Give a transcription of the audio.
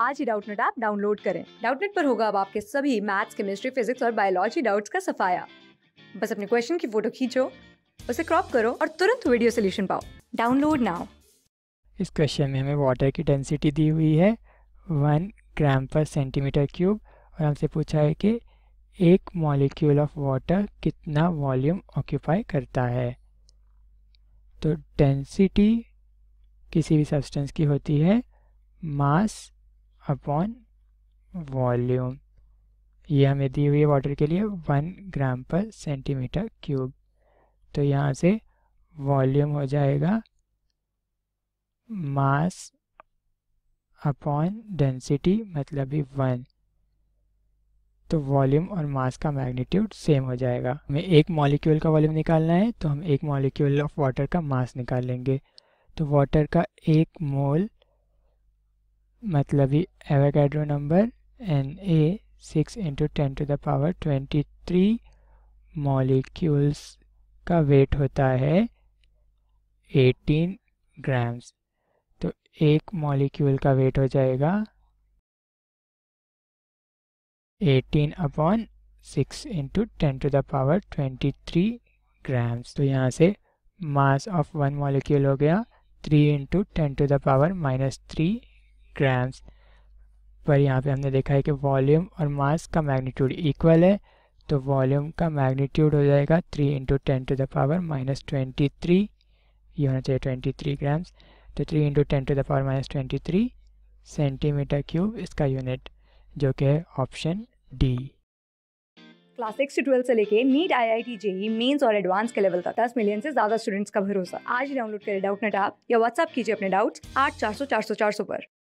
आज ही Doubtnut app download करें डाउटनेट पर होगा अब आपके सभी मैथ्स केमिस्ट्री फिजिक्स और बायोलॉजी डाउट्स का सफाया बस अपने क्वेश्चन की फोटो खींचो उसे क्रॉप करो और तुरंत वीडियो सोल्यूशन पाओ डाउनलोड नाउ इस क्वेश्चन में हमें वाटर की डेंसिटी दी हुई है वन ग्राम पर सेंटीमीटर क्यूब और हमसे पूछा है कि एक मॉलिक्यूल ऑफ वाटर कितना वॉल्यूम ऑक्यूपाई करता है तो डेंसिटी किसी भी सब्सटेंस की होती है मास अपॉन वॉल्यूम ये हमें दी हुई है वाटर के लिए वन ग्राम पर सेंटीमीटर क्यूब तो यहाँ से वॉल्यूम हो जाएगा मास अपॉन डेंसिटी मतलब ही वन तो वॉल्यूम और मास का मैग्नीट्यूड सेम हो जाएगा हमें एक मॉलिक्यूल का वॉल्यूम निकालना है तो हम एक मॉलिक्यूल ऑफ वाटर का मास निकाल लेंगे तो वाटर का एक मोल मतलब ही Avogadro number N A six into ten to the power twenty three molecules का वेट होता है एटीन ग्राम्स तो एक मॉलिक्यूल का वेट हो जाएगा eighteen upon six into ten to the power twenty three grams तो यहाँ से मास ऑफ वन मॉलिक्यूल हो गया three into ten to the power minus three grams पर यहाँ पे हमने देखा है कि वॉल्यूम और मास का मैग्नीट्यूड इक्वल है तो वॉल्यूम का मैग्नीट्यूड हो जाएगा three into ten to the power minus twenty three ये होना चाहिए ट्वेंटी थ्री ग्राम्स तो three into ten to the power minus twenty three centimetre cube इसका यूनिट जो कि है ऑप्शन डी क्लास सिक्स से ट्वेल्थ से लेके NEET I I T JEE mains और एडवांस के लेवल तक दस मिलियन से ज्यादा स्टूडेंट्स का भरोसा आज डाउनलोड करें डाउट नेट आप या व्हाट्सअप कीजिए अपने डाउट्स आठ चार सौ चार सौ चार सौ पर